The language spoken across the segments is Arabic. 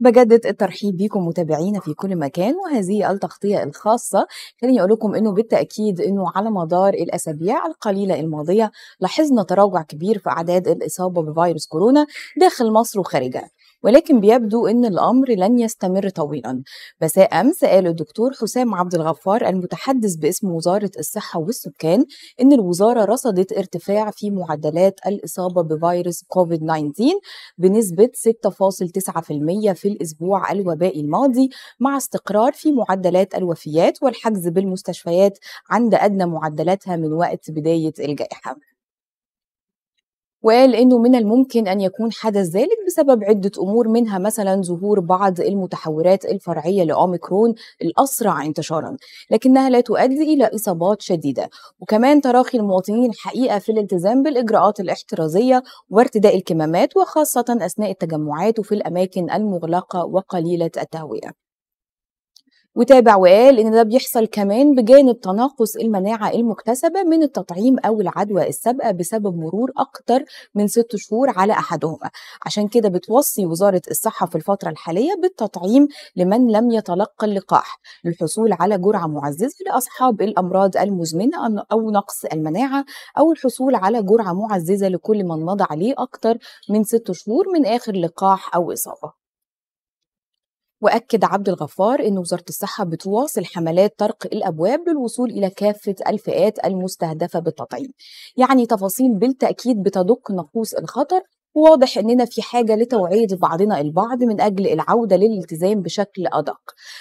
بجدد الترحيب بيكم متابعينا في كل مكان وهذه التغطية الخاصة خليني أقول لكم أنه بالتأكيد أنه على مدار الأسابيع القليلة الماضية لاحظنا تراجع كبير في أعداد الإصابة بفيروس كورونا داخل مصر وخارجها ولكن بيبدو أن الأمر لن يستمر طويلا مساء أمس قال الدكتور حسام عبد الغفار المتحدث باسم وزارة الصحة والسكان أن الوزارة رصدت ارتفاع في معدلات الإصابة بفيروس كوفيد 19 بنسبة 6.9% في الأسبوع الوبائي الماضي مع استقرار في معدلات الوفيات والحجز بالمستشفيات عند أدنى معدلاتها من وقت بداية الجائحة وقال انه من الممكن ان يكون حدث ذلك بسبب عده امور منها مثلا ظهور بعض المتحورات الفرعيه لاوميكرون الاسرع انتشارا لكنها لا تؤدي الى اصابات شديده وكمان تراخي المواطنين حقيقه في الالتزام بالاجراءات الاحترازيه وارتداء الكمامات وخاصه اثناء التجمعات وفي الاماكن المغلقه وقليله التهويه وتابع وقال إن ده بيحصل كمان بجانب تناقص المناعة المكتسبة من التطعيم أو العدوى السابقة بسبب مرور أكتر من ست شهور على أحدهما عشان كده بتوصي وزارة الصحة في الفترة الحالية بالتطعيم لمن لم يتلقى اللقاح للحصول على جرعة معززة لأصحاب الأمراض المزمنة أو نقص المناعة أو الحصول على جرعة معززة لكل من مضى عليه أكتر من ست شهور من آخر لقاح أو إصابة وأكد عبد الغفار أن وزارة الصحة بتواصل حملات طرق الأبواب للوصول إلى كافة الفئات المستهدفة بالتطعيم يعني تفاصيل بالتأكيد بتدق ناقوس الخطر وواضح اننا في حاجه لتوعيه بعضنا البعض من اجل العوده للالتزام بشكل ادق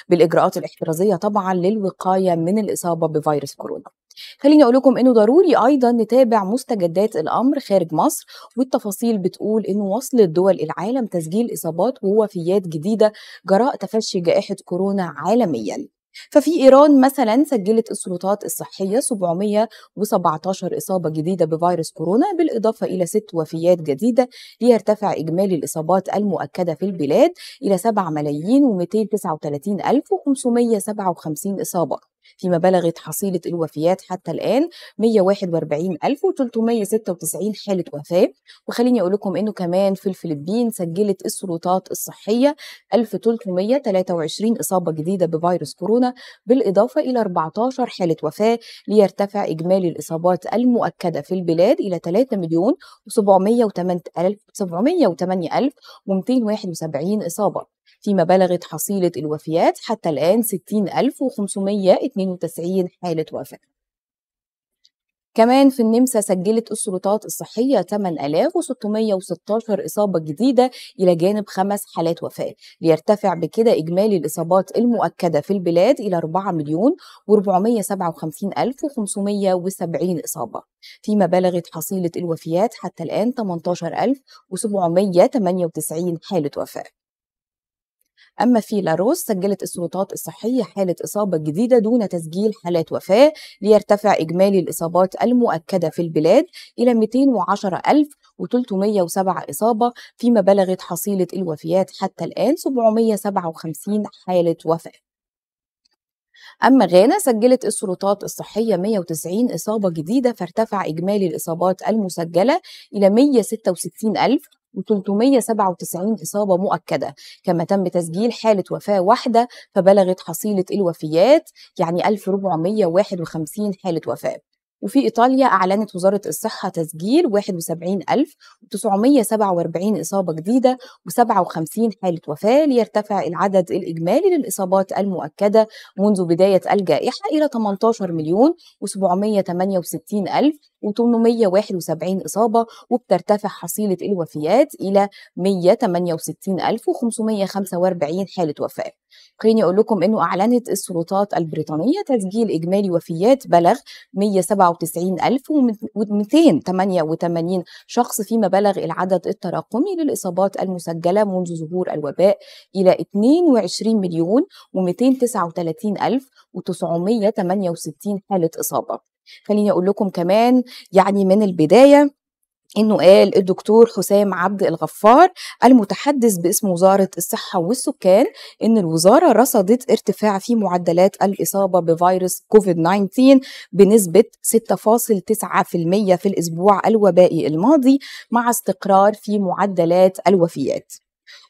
بالاجراءات الاحترازيه طبعا للوقايه من الاصابه بفيروس كورونا خليني اقول لكم انه ضروري ايضا نتابع مستجدات الامر خارج مصر والتفاصيل بتقول انه وصل دول العالم تسجيل اصابات ووفيات جديده جراء تفشي جائحه كورونا عالميا ففي إيران مثلا سجلت السلطات الصحية 717 إصابة جديدة بفيروس كورونا بالإضافة إلى ست وفيات جديدة ليرتفع إجمالي الإصابات المؤكدة في البلاد إلى 7 ملايين و239 ألف و557 إصابة فيما بلغت حصيلة الوفيات حتى الآن 141396 حالة وفاة وخليني أقول لكم إنه كمان في الفلبين سجلت السلطات الصحية 1323 إصابة جديدة بفيروس كورونا بالإضافة إلى 14 حالة وفاة ليرتفع إجمالي الإصابات المؤكدة في البلاد إلى 3 مليون و708 ألف 271 إصابة فيما بلغت حصيلة الوفيات حتى الآن 60592 حالة وفاة كمان في النمسا سجلت السلطات الصحية 8616 إصابة جديدة إلى جانب خمس حالات وفاة ليرتفع بكده إجمالي الإصابات المؤكدة في البلاد إلى 4 مليون و 570 إصابة فيما بلغت حصيلة الوفيات حتى الآن 18798 حالة وفاة أما في لاروس سجلت السلطات الصحية حالة إصابة جديدة دون تسجيل حالات وفاة ليرتفع إجمالي الإصابات المؤكدة في البلاد إلى 210307 إصابة فيما بلغت حصيلة الوفيات حتى الآن 757 حالة وفاة أما غانا سجلت السلطات الصحية 190 إصابة جديدة فارتفع إجمالي الإصابات المسجلة إلى 166 ألف و397 إصابة مؤكدة كما تم تسجيل حالة وفاة واحدة فبلغت حصيلة الوفيات يعني 1451 حالة وفاة وفي إيطاليا أعلنت وزارة الصحة تسجيل 71947 إصابة جديده و57 حالة وفاة ليرتفع العدد الإجمالي للإصابات المؤكدة منذ بداية الجائحة إلى 18 مليون و768 ألف و871 إصابة وبترتفع حصيلة الوفيات إلى 168545 حالة وفاة خليني اقول لكم انه اعلنت السلطات البريطانيه تسجيل اجمالي وفيات بلغ 197288 شخص فيما بلغ العدد التراكمي للاصابات المسجله منذ ظهور الوباء الى 22 مليون و239 الف و968 حاله اصابه خليني اقول لكم كمان يعني من البدايه انه قال الدكتور حسام عبد الغفار المتحدث باسم وزاره الصحه والسكان ان الوزاره رصدت ارتفاع في معدلات الاصابه بفيروس كوفيد 19 بنسبه 6.9% في الاسبوع الوبائي الماضي مع استقرار في معدلات الوفيات.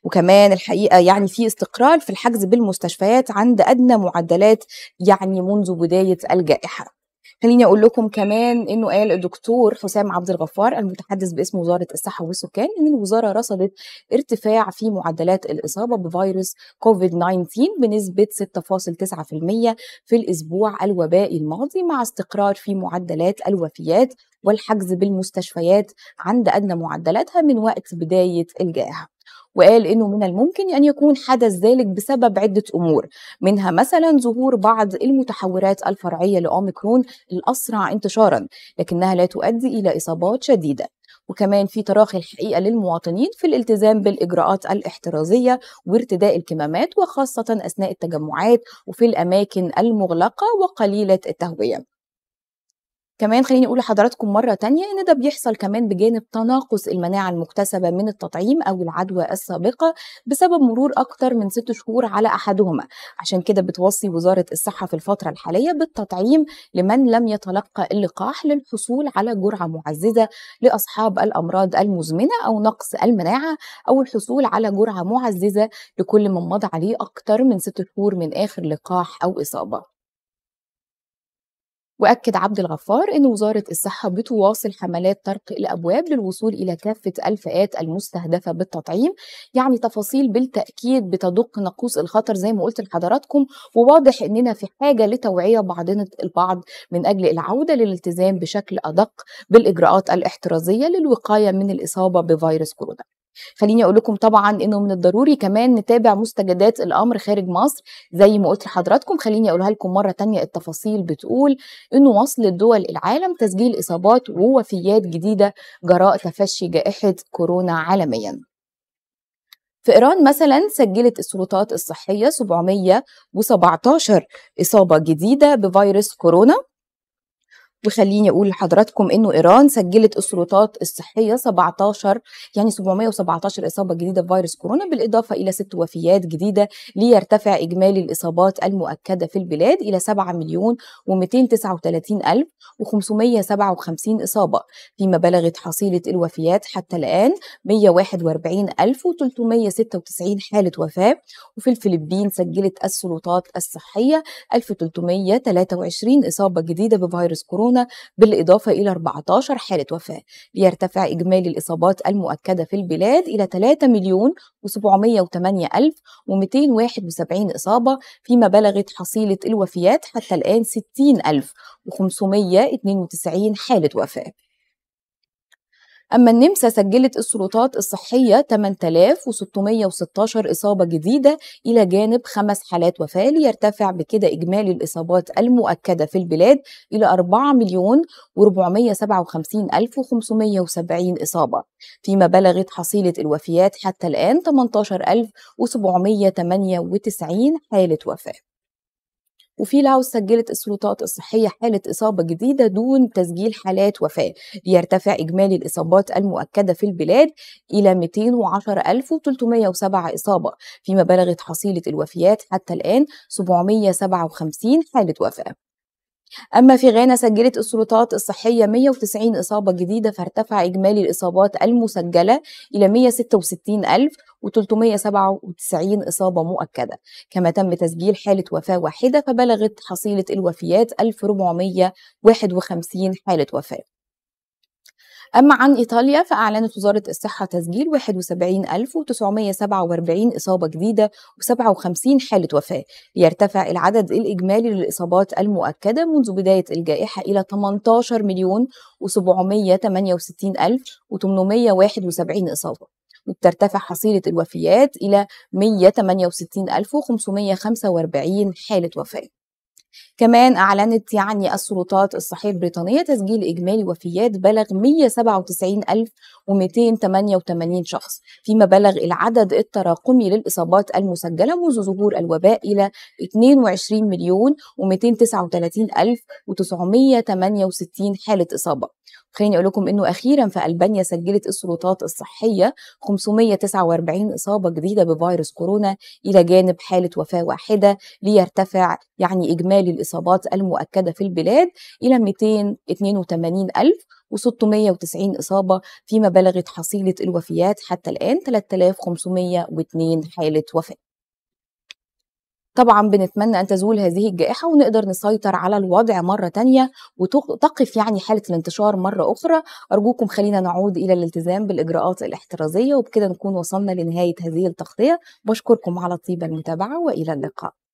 وكمان الحقيقه يعني في استقرار في الحجز بالمستشفيات عند ادنى معدلات يعني منذ بدايه الجائحه. خليني اقول لكم كمان انه قال الدكتور حسام عبد الغفار المتحدث باسم وزاره الصحه والسكان ان الوزاره رصدت ارتفاع في معدلات الاصابه بفيروس كوفيد 19 بنسبه 6.9% في الاسبوع الوبائي الماضي مع استقرار في معدلات الوفيات والحجز بالمستشفيات عند ادنى معدلاتها من وقت بدايه الجائحه. وقال انه من الممكن ان يكون حدث ذلك بسبب عده امور منها مثلا ظهور بعض المتحورات الفرعيه لاوميكرون الاسرع انتشارا لكنها لا تؤدي الى اصابات شديده وكمان في تراخي الحقيقه للمواطنين في الالتزام بالاجراءات الاحترازيه وارتداء الكمامات وخاصه اثناء التجمعات وفي الاماكن المغلقه وقليله التهويه كمان خليني اقول لحضراتكم مره تانية ان ده بيحصل كمان بجانب تناقص المناعه المكتسبه من التطعيم او العدوى السابقه بسبب مرور اكتر من ست شهور على احدهما عشان كده بتوصي وزاره الصحه في الفتره الحاليه بالتطعيم لمن لم يتلقى اللقاح للحصول على جرعه معززه لاصحاب الامراض المزمنه او نقص المناعه او الحصول على جرعه معززه لكل من مضى عليه اكتر من ست شهور من اخر لقاح او اصابه وأكد عبد الغفار أن وزارة الصحة بتواصل حملات طرق الأبواب للوصول إلى كافة الفئات المستهدفة بالتطعيم يعني تفاصيل بالتأكيد بتدق ناقوس الخطر زي ما قلت لحضراتكم وواضح أننا في حاجة لتوعية بعضنا البعض من أجل العودة للالتزام بشكل أدق بالإجراءات الاحترازية للوقاية من الإصابة بفيروس كورونا خليني اقول لكم طبعا انه من الضروري كمان نتابع مستجدات الامر خارج مصر زي ما قلت لحضراتكم خليني اقولها لكم مره تانية التفاصيل بتقول انه وصل دول العالم تسجيل اصابات ووفيات جديده جراء تفشي جائحه كورونا عالميا في إيران مثلا سجلت السلطات الصحية 717 إصابة جديدة بفيروس كورونا وخليني اقول لحضراتكم انه ايران سجلت السلطات الصحيه 17 يعني 717 اصابه جديده بفيروس كورونا بالاضافه الى ست وفيات جديده ليرتفع اجمالي الاصابات المؤكده في البلاد الى 7 مليون و239 الف و557 اصابه فيما بلغت حصيله الوفيات حتى الان 141396 حاله وفاه وفي الفلبين سجلت السلطات الصحيه 1323 اصابه جديده بفيروس كورونا كورونا بالإضافة إلى 14 حالة وفاة ليرتفع إجمالي الإصابات المؤكدة في البلاد إلى 3 مليون و708 ألف و271 إصابة فيما بلغت حصيلة الوفيات حتى الآن 60 ألف و592 حالة وفاة أما النمسا سجلت السلطات الصحية 8616 إصابة جديدة إلى جانب خمس حالات وفاة ليرتفع بكده إجمالي الإصابات المؤكدة في البلاد إلى 4 مليون و 457 و570 إصابة فيما بلغت حصيلة الوفيات حتى الآن 18798 حالة وفاة وفي لاوس سجلت السلطات الصحية حالة إصابة جديدة دون تسجيل حالات وفاة ليرتفع إجمالي الإصابات المؤكدة في البلاد إلى 210307 إصابة فيما بلغت حصيلة الوفيات حتى الآن 757 حالة وفاة أما في غانا سجلت السلطات الصحية 190 إصابة جديدة فارتفع إجمالي الإصابات المسجلة إلى 166397 إصابة مؤكدة كما تم تسجيل حالة وفاة واحدة فبلغت حصيلة الوفيات 1451 حالة وفاة أما عن إيطاليا فأعلنت وزارة الصحة تسجيل 71947 إصابة جديدة و57 حالة وفاة ليرتفع العدد الإجمالي للإصابات المؤكدة منذ بداية الجائحة إلى 18 مليون و768 ألف و871 إصابة وبترتفع حصيلة الوفيات إلى 168545 حالة وفاة كمان أعلنت يعني السلطات الصحية البريطانية تسجيل إجمالي وفيات بلغ 197288 شخص فيما بلغ العدد التراكمي للإصابات المسجلة منذ ظهور الوباء إلى 22 مليون و239 ألف و968 حالة إصابة خليني اقول لكم انه اخيرا في البانيا سجلت السلطات الصحيه 549 اصابه جديده بفيروس كورونا الى جانب حاله وفاه واحده ليرتفع يعني اجمالي بالتالي الإصابات المؤكدة في البلاد إلى 282 ألف و690 إصابة فيما بلغت حصيلة الوفيات حتى الآن 3502 حالة وفاة طبعا بنتمنى أن تزول هذه الجائحة ونقدر نسيطر على الوضع مرة تانية وتقف يعني حالة الانتشار مرة أخرى أرجوكم خلينا نعود إلى الالتزام بالإجراءات الاحترازية وبكده نكون وصلنا لنهاية هذه التغطية بشكركم على طيب المتابعة وإلى اللقاء